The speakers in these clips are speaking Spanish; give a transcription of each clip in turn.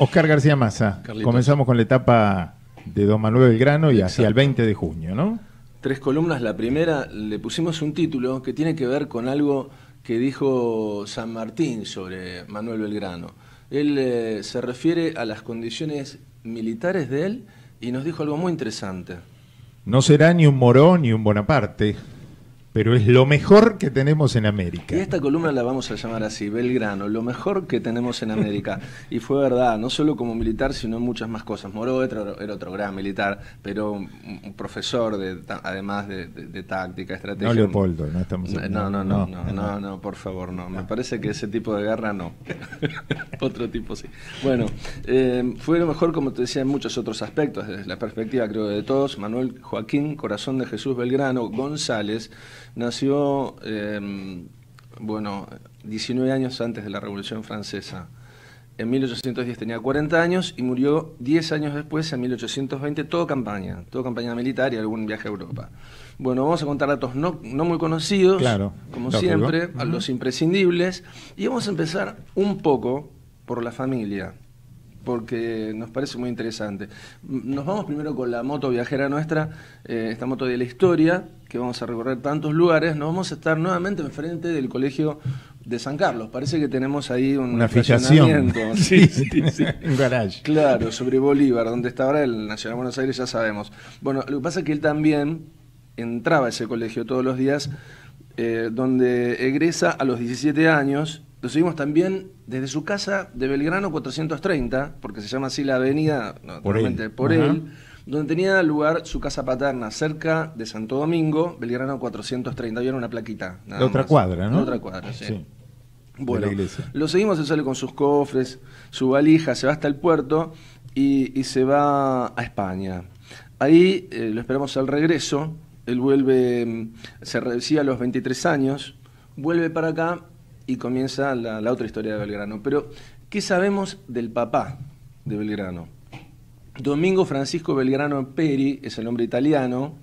Oscar García Massa, comenzamos con la etapa de Don Manuel Belgrano y hacia el 20 de junio, ¿no? Tres columnas. La primera le pusimos un título que tiene que ver con algo que dijo San Martín sobre Manuel Belgrano. Él eh, se refiere a las condiciones militares de él y nos dijo algo muy interesante. No será ni un Morón ni un Bonaparte, pero es lo mejor que tenemos en América. Y esta columna la vamos a llamar así, Belgrano, lo mejor que tenemos en América. y fue verdad, no solo como militar, sino en muchas más cosas. Moró era otro gran militar, pero un profesor, además de, táctica, estrategia. No, Leopoldo, no estamos... No, no, no, no, no, por favor, no. Me parece que ese tipo de guerra no. otro tipo sí. Bueno, eh, fue lo mejor, como te decía, en muchos otros aspectos, desde la perspectiva creo de todos. Manuel Joaquín, Corazón de Jesús Belgrano, González. Nació, em, bueno, 19 años antes de la Revolución Francesa. En 1810 tenía 40 años y murió 10 años después, en 1820, todo campaña, todo campaña militar y algún viaje a Europa. Bueno, vamos a contar datos no, muy conocidos, claro, como siempre, a los imprescindibles, y vamos a empezar un poco por la familia porque nos parece muy interesante. Nos vamos primero con la moto viajera nuestra, eh, esta moto de la historia, que vamos a recorrer tantos lugares. Nos vamos a estar nuevamente enfrente del colegio de San Carlos. Parece que tenemos ahí un una fijación. sí, sí, sí. un garage. Claro, sobre Bolívar, donde está ahora el Nacional de Buenos Aires, ya sabemos. Bueno, lo que pasa es que él también entraba a ese colegio todos los días, eh, donde egresa a los 17 años lo seguimos también desde su casa de Belgrano 430, porque se llama así la avenida, por, él. donde tenía lugar su casa paterna, cerca de Santo Domingo, Belgrano 430. Había una plaquita. La otra cuadra, ¿no? La otra cuadra, sí. Bueno, lo seguimos, él sale con sus cofres, su valija, se va hasta el puerto y, se va a España. Ahí eh, lo esperamos al regreso, él vuelve, mm, se recibe a los 23 años, vuelve para acá y comienza la, otra historia de Belgrano. Pero, ¿qué sabemos del papá de Belgrano? Domingo Francisco Belgrano Peri es el nombre italiano,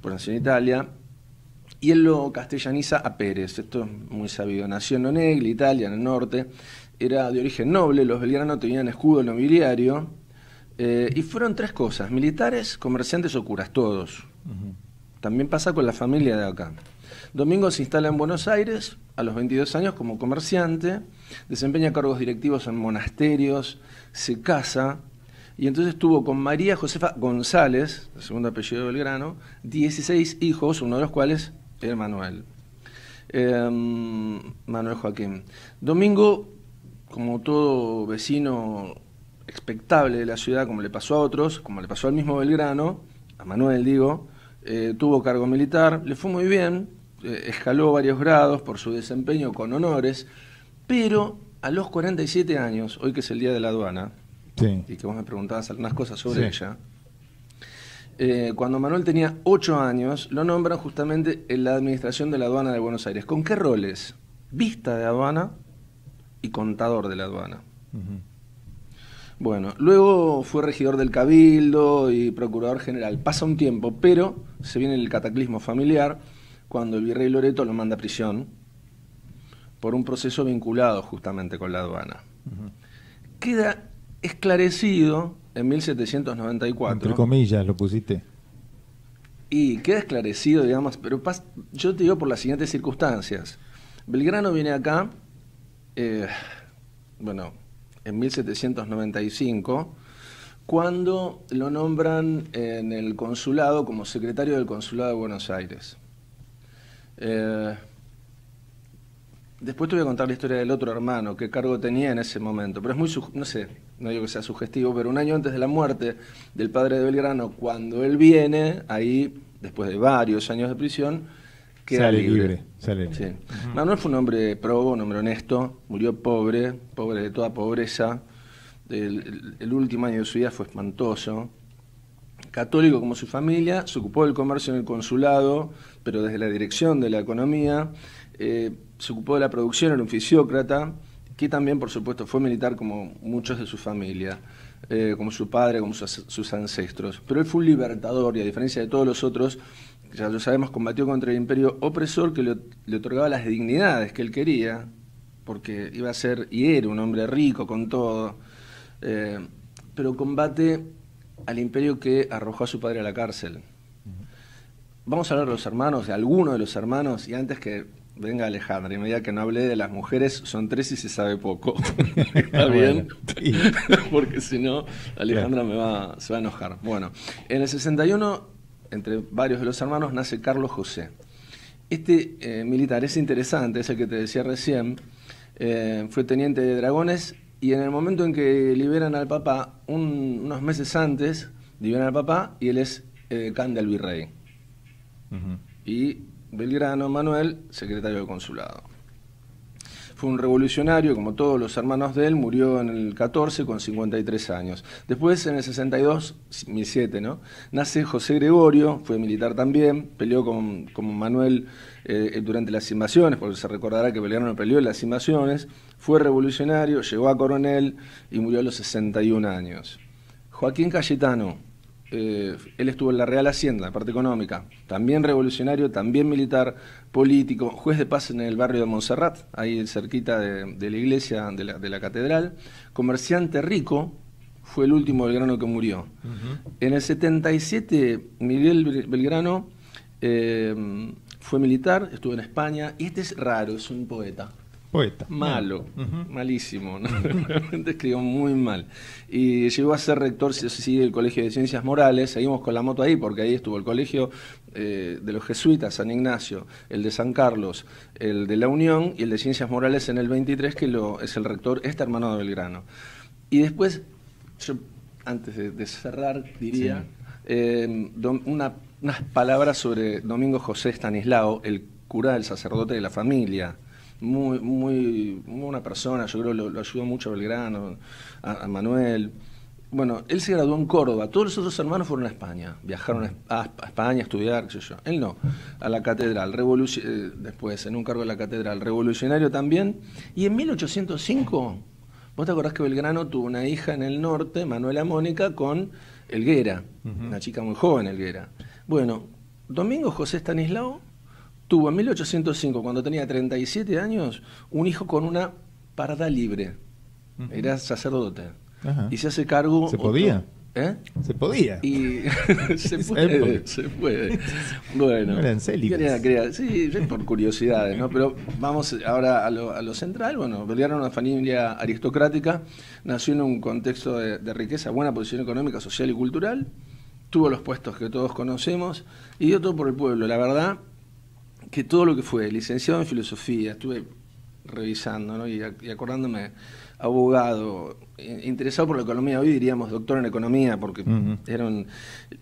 por nació en Italia, y él lo castellaniza a Pérez. Esto es muy sabido. Nació en Onegli, Italia, en el norte. Era de origen noble, los belgranos tenían escudo nobiliario. Eh, y fueron tres cosas: militares, comerciantes o curas, todos. También pasa con la familia de acá. Domingo se instala en Buenos Aires a los 22 años como comerciante, desempeña cargos directivos en monasterios, se casa y entonces tuvo con María Josefa González, segundo apellido de Belgrano, 16 hijos, uno de los cuales era Manuel. Em, Manuel Joaquín. Domingo, como todo vecino expectable de la ciudad, como le pasó a otros, como le pasó al mismo Belgrano, a Manuel digo, eh, tuvo cargo militar, le fue muy bien, eh, escaló varios grados por su desempeño con honores, pero a los 47 años, hoy que es el día de la aduana, y que vos me preguntabas algunas cosas sobre ella, eh, cuando Manuel tenía 8 años, lo nombran justamente en la administración de la aduana de Buenos Aires. ¿Con qué roles? Vista de aduana y contador de la aduana. Bueno, luego fue regidor del Cabildo y procurador general. Pasa un tiempo, pero se viene el cataclismo familiar cuando el virrey Loreto lo manda a prisión por un proceso vinculado justamente con la aduana. Queda esclarecido en 1794. Entre comillas, lo pusiste. Y queda esclarecido, digamos, pero yo te digo por las siguientes circunstancias. Belgrano viene acá, eh, bueno, en 1795, cuando lo nombran en el consulado como secretario del consulado de Buenos Aires. Eh, después te voy a contar la historia del otro hermano, qué cargo tenía en ese momento, pero es muy, no sé, no digo que sea sugestivo, pero un año antes de la muerte del padre de Belgrano, cuando él viene, ahí, después de varios años de prisión, sale libre. Manuel fue un hombre probo, un hombre honesto, murió pobre, pobre de toda pobreza. El, último año de su vida fue espantoso. Católico como su familia, se ocupó del comercio en el consulado, pero desde la dirección de la economía. Eh, se ocupó de la producción, era un fisiócrata, que también, por supuesto, fue militar como muchos de su familia, eh, como su padre, como sus ancestros. Pero él fue un libertador y, a diferencia de todos los otros, ya lo sabemos, combatió contra el imperio opresor que le, otorgaba las dignidades que él quería, porque iba a ser y era un hombre rico con todo, eh, pero combate al imperio que arrojó a su padre a la cárcel. Vamos a hablar de los hermanos, de alguno de los hermanos, y antes que venga Alejandra, y medida que no hablé de las mujeres, son tres y se sabe poco. ¿Está ah, bien? Porque si no, Alejandra me va, se va a enojar. Bueno, en el 61 entre varios de los hermanos, nace Carlos José. Este eh, militar es interesante, es el que te decía recién, eh, fue teniente de dragones y en el momento en que liberan al papá, unos meses antes, liberan al papá y él es eh, can del virrey. Y Belgrano Manuel, secretario del consulado. Fue un revolucionario, como todos los hermanos de él, murió en el 14 con 53 años. Después, en el 62, 2007, ¿no? Nace José Gregorio, fue militar también, peleó con, Manuel eh, eh, durante las invasiones, porque se recordará que pelearon, peleó en las invasiones, fue revolucionario, llegó a coronel y murió a los 61 años. Joaquín Cayetano, eh, él estuvo en la Real Hacienda, parte económica, también revolucionario, también militar, político, juez de paz en el barrio de Montserrat, ahí cerquita de, la iglesia, de la, catedral, comerciante rico, fue el último Belgrano que murió. En el 77, Miguel Belgrano eh, fue militar, estuvo en España, y este es raro, es un poeta. Poeta. Malo, malísimo, realmente escribió muy mal. Y llegó a ser rector del Colegio de Ciencias Morales, seguimos con la moto ahí, porque ahí estuvo el Colegio eh, de los Jesuitas, San Ignacio, el de San Carlos, el de la Unión y el de Ciencias Morales en el 23, que lo, es el rector, este hermano de Belgrano. Y después, yo antes de, cerrar, diría eh, una, unas palabras sobre Domingo José Stanislao, el cura del sacerdote de la familia muy, muy, muy buena persona, yo creo que lo, ayudó mucho a Belgrano, a, Manuel. Bueno, él se graduó en Córdoba, todos los otros hermanos fueron a España, viajaron a, España a estudiar, qué sé yo. Él no, a la catedral, eh, después en un cargo de la catedral, revolucionario también. Y en 1805, vos te acordás que Belgrano tuvo una hija en el norte, Manuela Mónica, con Elguera, una chica muy joven Elguera. Bueno, Domingo José Stanislao tuvo en 1805, cuando tenía 37 años, un hijo con una parda libre. Era sacerdote. Y se hace cargo. ¿Se podía? ¿Eh? Se podía. se puede, se puede. Bueno. Eran sí, por curiosidades, ¿no? Pero vamos ahora a lo, central. Bueno, Belgrano era una familia aristocrática, nació en un contexto de, riqueza, buena posición económica, social y cultural, tuvo los puestos que todos conocemos y dio todo por el pueblo. La verdad, que todo lo que fue licenciado en filosofía, estuve revisando y, acordándome, abogado, eh, interesado por la economía, hoy diríamos doctor en economía, porque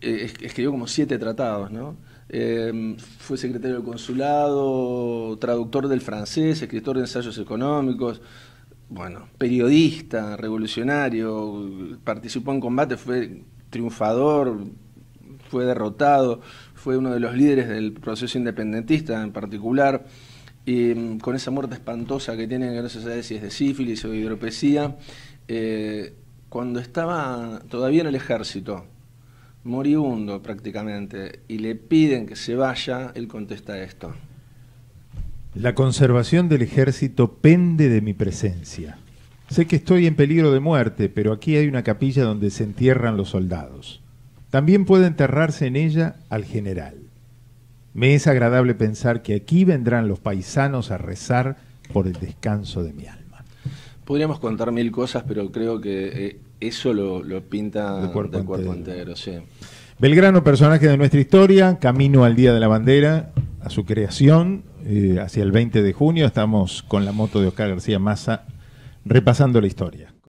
eh, escribió como siete tratados, ¿no? Em, fue secretario del consulado, traductor del francés, escritor de ensayos económicos, bueno, periodista, revolucionario, participó en combate, fue triunfador, fue derrotado fue uno de los líderes del proceso independentista en particular, y mm, con esa muerte espantosa que tiene, se sabe si es de sífilis o hidropesía, eh, cuando estaba todavía en el ejército, moribundo prácticamente, y le piden que se vaya, él contesta esto. La conservación del ejército pende de mi presencia. Sé que estoy en peligro de muerte, pero aquí hay una capilla donde se entierran los soldados. También puede enterrarse en ella al general. Me es agradable pensar que aquí vendrán los paisanos a rezar por el descanso de mi alma. Podríamos contar mil cosas, pero creo que eh, eso lo, pinta de cuerpo, entero. Belgrano, personaje de nuestra historia, camino al Día de la Bandera, a su creación, eh, hacia el 20 de junio. Estamos con la moto de Oscar García Massa repasando la historia.